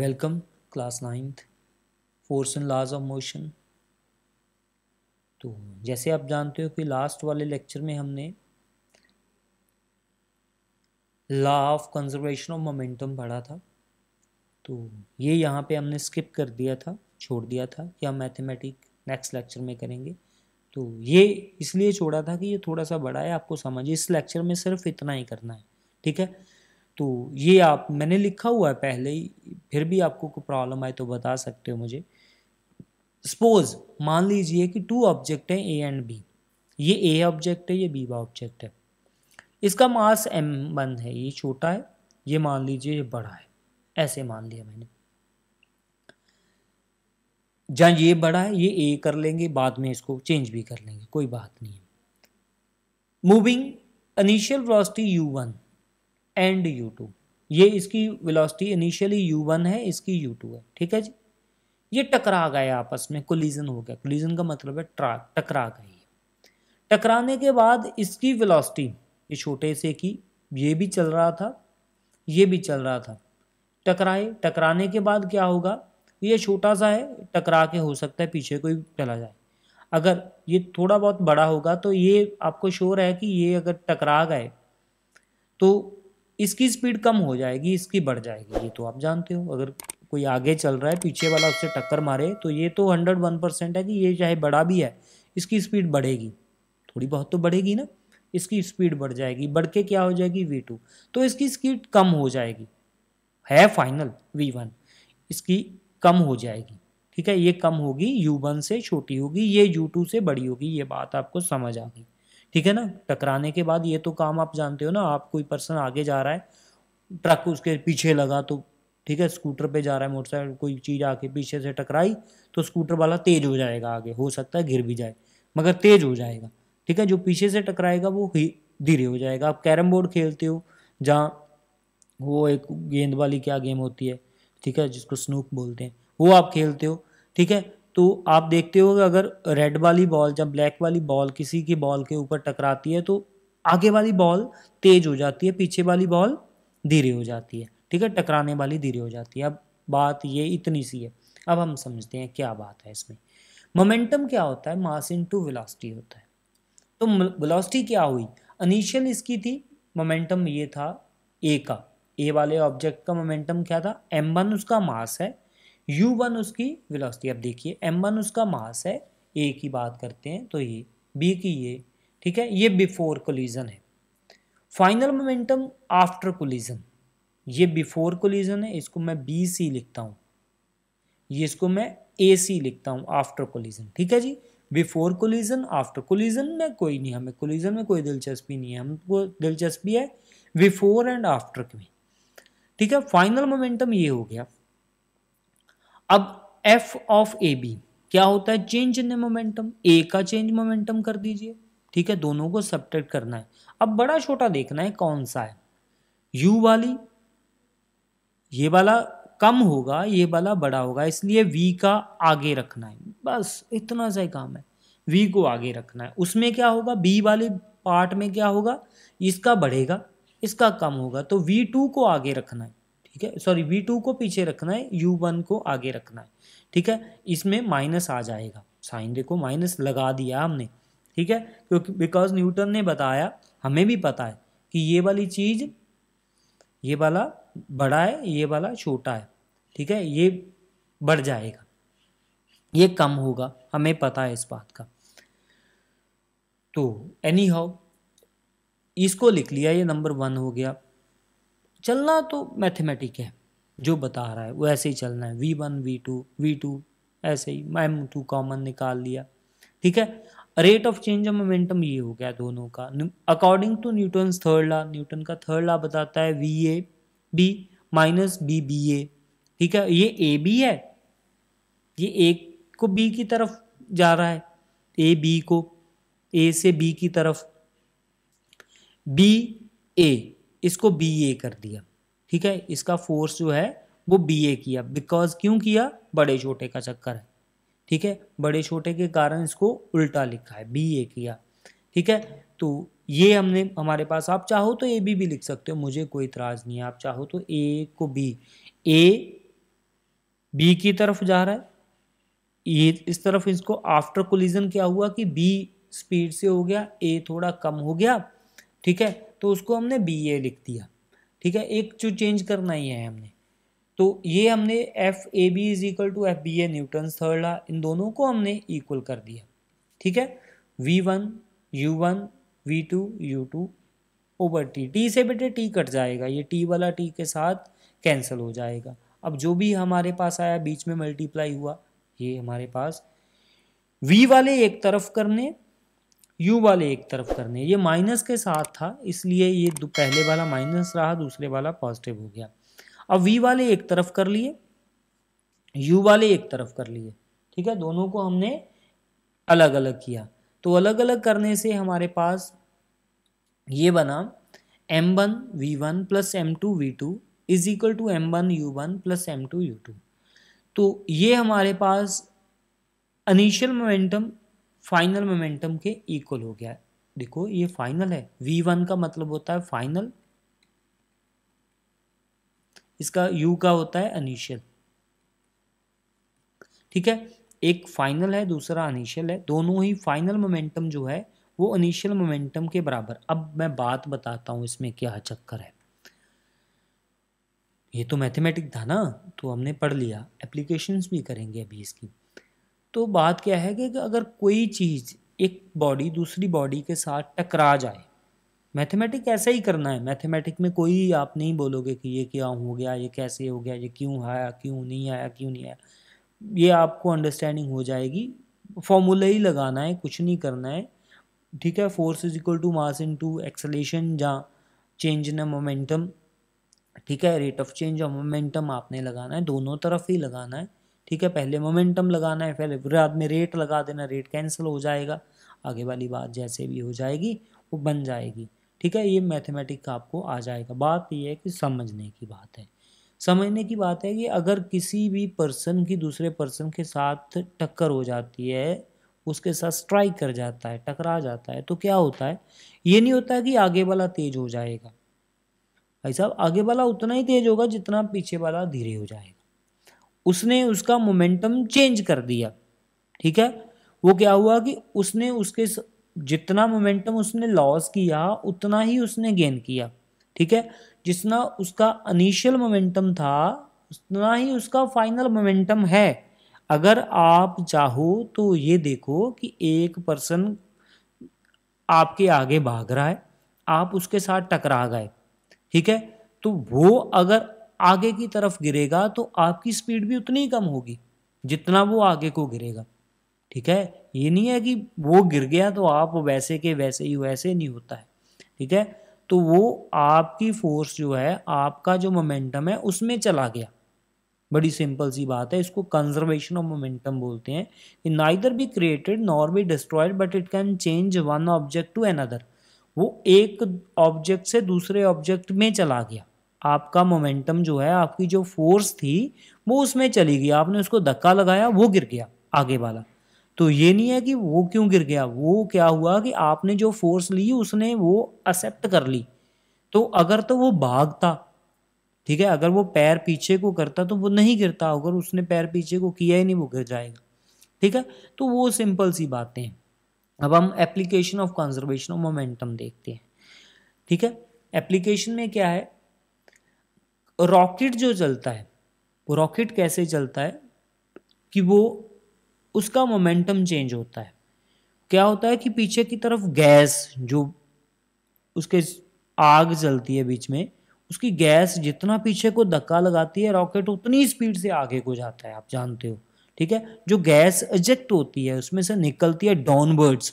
welcome class ninth force and laws of motion तो जैसे आप जानते हो कि लास्ट वाले लेक्चर में हमने law of conservation of momentum पढ़ा था तो ये यहाँ पे हमने स्किप कर दिया था छोड़ दिया था कि हम मैथमेटिक नेक्स्ट लेक्चर में करेंगे तो ये इसलिए छोड़ा था कि ये थोड़ा सा बड़ा है आपको समझिए इस लेक्चर में सिर्फ इतना ही करना है ठीक है तो ये आप मैंने लिखा हुआ है पहले ही फिर भी आपको कोई प्रॉब्लम आए तो बता सकते हो मुझे सपोज मान लीजिए कि टू ऑब्जेक्ट हैं ए एंड बी ये ए ऑब्जेक्ट है ये बी वा ऑब्जेक्ट है इसका मास एम वन है ये छोटा है ये मान लीजिए ये बड़ा है ऐसे मान लिया मैंने जहाँ ये बड़ा है ये ए कर लेंगे बाद में इसको चेंज भी कर लेंगे कोई बात नहीं है moving initial velocity U one and U two ये इसकी वेलोसिटी इनिशियली यू वन है इसकी यू टू है ठीक है जी ये टकरा गए आपस में कोलिजन हो गया कोलिजन का मतलब है ट्रा टकरा गई टकराने के बाद इसकी वेलोसिटी ये छोटे से की ये भी चल रहा था ये भी चल रहा था टकराए टकराने के बाद क्या होगा ये छोटा सा है टकरा के हो सकता है पीछे कोई चला जाए अगर ये थोड़ा बहुत बड़ा होगा तो ये आपको शोर है कि ये अगर टकरा गए तो इसकी स्पीड कम हो जाएगी इसकी बढ़ जाएगी ये तो आप जानते हो अगर कोई आगे चल रहा है पीछे वाला उससे टक्कर मारे तो ये तो हंड्रेड वन परसेंट है कि ये चाहे बड़ा भी है इसकी स्पीड बढ़ेगी थोड़ी बहुत तो बढ़ेगी ना इसकी स्पीड बढ़ जाएगी बढ़ के क्या हो जाएगी वी टू तो इसकी स्पीड कम हो जाएगी है फाइनल वी वन इसकी कम हो जाएगी ठीक है ये कम होगी यू वन से छोटी होगी ये यू टू से बड़ी होगी ये बात आपको समझ आ गई ठीक है ना टकराने के बाद ये तो काम आप जानते हो ना आप कोई पर्सन आगे जा रहा है ट्रक उसके पीछे लगा तो ठीक है स्कूटर पे जा रहा है मोटरसाइकिल कोई चीज़ आके पीछे से टकराई तो स्कूटर वाला तेज हो जाएगा आगे हो सकता है गिर भी जाए मगर तेज हो जाएगा ठीक है जो पीछे से टकराएगा वो धीरे हो जाएगा आप कैरम बोर्ड खेलते हो जहाँ वो एक गेंद वाली क्या गेम होती है ठीक है जिसको स्नूक बोलते हैं वो आप खेलते हो ठीक है तो आप देखते हो अगर रेड वाली बॉल जब ब्लैक वाली बॉल किसी की बॉल के ऊपर टकराती है तो आगे वाली बॉल तेज हो जाती है पीछे वाली बॉल धीरे हो जाती है ठीक है टकराने वाली धीरे हो जाती है अब बात ये इतनी सी है अब हम समझते हैं क्या बात है इसमें मोमेंटम क्या होता है मास इनटू वेलोसिटी होता है तो वेलोसिटी क्या हुई अनिशियल इसकी थी मोमेंटम ये था ए का ए वाले ऑब्जेक्ट का मोमेंटम क्या था एम वन उसका मास है यू वन उसकी विलोसिटी अब देखिए एम वन उसका मास है ए की बात करते हैं तो ये बी की ये ठीक है ये बिफोर कोलिजन है फाइनल मोमेंटम आफ्टर कोलिजन ये बिफोर कोलिजन है इसको मैं बी सी लिखता हूँ ये इसको मैं ए सी लिखता हूँ आफ्टर कोलिजन ठीक है जी बिफोर कोलिजन आफ्टर कोलिजन में कोई नहीं हमें कोलिजन में कोई दिलचस्पी नहीं है हमको दिलचस्पी है बिफोर एंड आफ्टर में ठीक है फाइनल मोमेंटम ये हो गया अब एफ ऑफ ए बी क्या होता है चेंज इन मोमेंटम ए का चेंज मोमेंटम कर दीजिए ठीक है दोनों को सब करना है अब बड़ा छोटा देखना है कौन सा है यू वाली ये वाला कम होगा ये वाला बड़ा होगा इसलिए वी का आगे रखना है बस इतना सा ही काम है वी को आगे रखना है उसमें क्या होगा बी वाले पार्ट में क्या होगा इसका बढ़ेगा इसका कम होगा तो वी टू को आगे रखना है ठीक है सॉरी वी टू को पीछे रखना है यू वन को आगे रखना है ठीक है इसमें माइनस आ जाएगा साइन देखो माइनस लगा दिया हमने ठीक है क्योंकि बिकॉज न्यूटन ने बताया हमें भी पता है कि ये वाली चीज़ ये वाला बड़ा है ये वाला छोटा है ठीक है ये बढ़ जाएगा ये कम होगा हमें पता है इस बात का तो एनी हाउ इसको लिख लिया ये नंबर वन हो गया चलना तो मैथमेटिक है जो बता रहा है वो ऐसे ही चलना है V one V two V two ऐसे ही एम टू कॉमन निकाल लिया ठीक है rate of change of momentum ये हो गया दोनों का according to Newton third law Newton का थर्ड लॉ बताता है V A B minus B B A ठीक है ये ए बी है ये ए को बी की तरफ जा रहा है ए बी को ए से बी की तरफ बी ए इसको बी ए कर दिया ठीक है इसका फोर्स जो है वो बी ए किया बिकॉज क्यों किया बड़े छोटे का चक्कर है ठीक है बड़े छोटे के कारण इसको उल्टा लिखा है बी ए किया ठीक है तो ये हमने हमारे पास आप चाहो तो ए बी भी लिख सकते हो मुझे कोई इतराज नहीं है आप चाहो तो ए को बी ए बी की तरफ जा रहा है ये इस तरफ इसको आफ्टर कोलिजन क्या हुआ कि बी स्पीड से हो गया ए थोड़ा कम हो गया ठीक है तो उसको हमने बी ए लिख दिया ठीक है एक जो चेंज करना ही है हमने तो ये हमने F A B is equal to F B A Newton third law इन दोनों को हमने इक्वल कर दिया ठीक है V one U one V two U two over T T से बेटे टी कट जाएगा ये टी वाला टी के साथ कैंसिल हो जाएगा अब जो भी हमारे पास आया बीच में मल्टीप्लाई हुआ ये हमारे पास वी वाले एक तरफ करने यू वाले एक तरफ करने ये माइनस के साथ था इसलिए ये पहले वाला माइनस रहा दूसरे वाला पॉजिटिव हो गया अब वी वाले एक तरफ कर लिए यू वाले एक तरफ कर लिए ठीक है दोनों को हमने अलग अलग किया तो अलग अलग करने से हमारे पास ये बना M one V one plus M two V two is equal to M one U one plus M two U two तो ये हमारे पास अनिशियल मोमेंटम फाइनल मोमेंटम के इक्वल हो गया देखो ये फाइनल है वी वन का मतलब होता है फाइनल इसका यू का होता है अनिशियल ठीक है एक फाइनल है दूसरा अनिशियल है दोनों ही फाइनल मोमेंटम जो है वो अनिशियल मोमेंटम के बराबर अब मैं बात बताता हूं इसमें क्या चक्कर है ये तो मैथमेटिक था ना तो हमने पढ़ लिया एप्लीकेशंस भी करेंगे अभी इसकी तो बात क्या है कि अगर कोई चीज़ एक बॉडी दूसरी बॉडी के साथ टकरा जाए मैथमेटिक ऐसा ही करना है मैथमेटिक में कोई आप नहीं बोलोगे कि ये क्या हो गया ये कैसे हो गया ये क्यों आया क्यों नहीं आया क्यों नहीं आया ये आपको अंडरस्टैंडिंग हो जाएगी फॉर्मूला ही लगाना है कुछ नहीं करना है ठीक है force is equal to mass into acceleration जहाँ चेंज इन मोमेंटम ठीक है रेट ऑफ चेंज और मोमेंटम आपने लगाना है दोनों तरफ ही लगाना है ठीक है पहले मोमेंटम लगाना है पहले बुरे में रेट लगा देना रेट कैंसिल हो जाएगा आगे वाली बात जैसे भी हो जाएगी वो बन जाएगी ठीक है ये मैथमेटिक का आपको आ जाएगा बात ये है कि समझने की बात है समझने की बात है कि अगर किसी भी पर्सन की दूसरे पर्सन के साथ टक्कर हो जाती है उसके साथ स्ट्राइक कर जाता है टकरा जाता है तो क्या होता है ये नहीं होता कि आगे वाला तेज हो जाएगा भाई साहब आगे वाला उतना ही तेज होगा जितना पीछे वाला धीरे हो जाएगा उसने उसका मोमेंटम चेंज कर दिया ठीक है वो क्या हुआ कि उसने उसके जितना मोमेंटम उसने लॉस किया उतना ही उसने गेन किया ठीक है जितना उसका अनिशियल मोमेंटम था उतना ही उसका फाइनल मोमेंटम है अगर आप चाहो तो ये देखो कि एक पर्सन आपके आगे भाग रहा है आप उसके साथ टकरा गए ठीक है तो वो अगर आगे की तरफ गिरेगा तो आपकी स्पीड भी उतनी ही कम होगी जितना वो आगे को गिरेगा ठीक है ये नहीं है कि वो गिर गया तो आप वैसे के वैसे ही वैसे नहीं होता है ठीक है तो वो आपकी फोर्स जो है आपका जो मोमेंटम है उसमें चला गया बड़ी सिंपल सी बात है इसको कंजर्वेशन ऑफ मोमेंटम बोलते हैं कि neither be created nor be destroyed but it can change one object to another वो एक ऑब्जेक्ट से दूसरे ऑब्जेक्ट में चला गया आपका मोमेंटम जो है आपकी जो फोर्स थी वो उसमें चली गई आपने उसको धक्का लगाया वो गिर गया आगे वाला तो ये नहीं है कि वो क्यों गिर गया वो क्या हुआ कि आपने जो फोर्स ली उसने वो एक्सेप्ट कर ली तो अगर तो वो भागता ठीक है अगर वो पैर पीछे को करता तो वो नहीं गिरता अगर उसने पैर पीछे को किया ही नहीं वो गिर जाएगा ठीक है तो वो सिंपल सी बातें हैं अब हम application of conservation of momentum देखते हैं ठीक है एप्लीकेशन में क्या है रॉकेट जो चलता है वो रॉकेट कैसे चलता है कि वो उसका मोमेंटम चेंज होता है क्या होता है कि पीछे की तरफ गैस जो उसके आग जलती है बीच में उसकी गैस जितना पीछे को धक्का लगाती है रॉकेट उतनी स्पीड से आगे को जाता है आप जानते हो ठीक है जो गैस एजेक्ट होती है उसमें से निकलती है डाउनवर्ड्स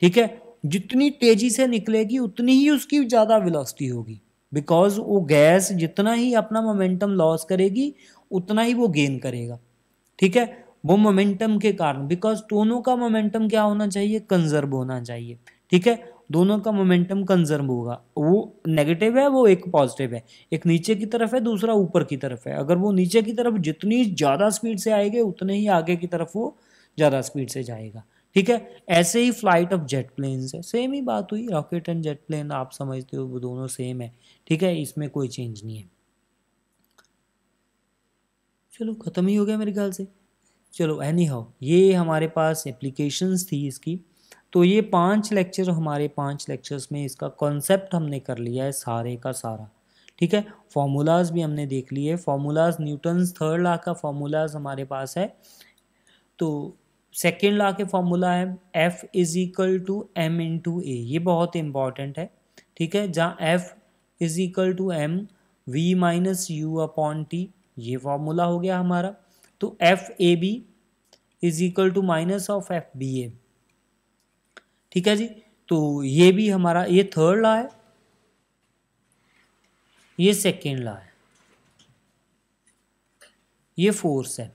ठीक है जितनी तेजी से निकलेगी उतनी ही उसकी ज़्यादा विलॉसिटी होगी बिकॉज वो गैस जितना ही अपना मोमेंटम लॉस करेगी उतना ही वो गेन करेगा ठीक है वो मोमेंटम के कारण बिकॉज दोनों का मोमेंटम क्या होना चाहिए कंजर्व होना चाहिए ठीक है दोनों का मोमेंटम कंजर्व होगा वो नेगेटिव है वो एक पॉजिटिव है एक नीचे की तरफ है दूसरा ऊपर की तरफ है अगर वो नीचे की तरफ जितनी ज़्यादा स्पीड से आएगी उतने ही आगे की तरफ वो ज़्यादा स्पीड से जाएगा ठीक है ऐसे ही फ्लाइट ऑफ जेट प्लेन है सेम ही बात हुई रॉकेट एंड जेट प्लेन आप समझते हो वो दोनों सेम है ठीक है इसमें कोई चेंज नहीं है चलो ख़त्म ही हो गया मेरे ख्याल से चलो एनी हाउ ये हमारे पास एप्लीकेशंस थी इसकी तो ये पांच लेक्चर हमारे पांच लेक्चर्स में इसका कॉन्सेप्ट हमने कर लिया है सारे का सारा ठीक है फॉर्मूलाज भी हमने देख लिए फॉर्मूलाज न्यूटन्स थर्ड लॉ का फॉर्मूलाज हमारे पास है तो सेकेंड लॉ के फॉर्मूला है F is equal to M into A ये बहुत इंपॉर्टेंट है ठीक है जहाँ F is equal to M V minus U upon T ये फॉर्मूला हो गया हमारा तो F A B is equal to minus of F B A ठीक है जी तो ये भी हमारा ये थर्ड लॉ है ये सेकेंड लॉ है ये फोर्स है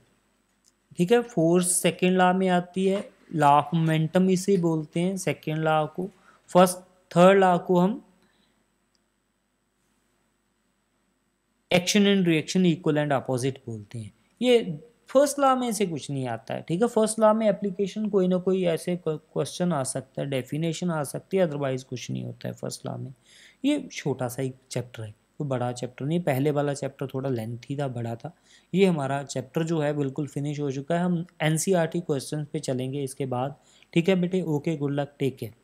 ठीक है फोर्स सेकेंड लॉ में आती है लॉ ऑफ मोमेंटम इसे बोलते हैं सेकेंड लॉ को फर्स्ट थर्ड लॉ को हम action and reaction equal and opposite बोलते हैं ये फर्स्ट लॉ में से कुछ नहीं आता है ठीक है फर्स्ट लॉ में एप्लीकेशन कोई ना कोई ऐसे क्वेश्चन आ सकता है डेफिनेशन आ सकती है अदरवाइज कुछ नहीं होता है फर्स्ट लॉ में ये छोटा सा एक चैप्टर है कोई बड़ा चैप्टर नहीं पहले वाला चैप्टर थोड़ा लेंथी था बड़ा था ये हमारा चैप्टर जो है बिल्कुल फिनिश हो चुका है हम एन क्वेश्चंस e पे चलेंगे इसके बाद ठीक है बेटे okay good luck take care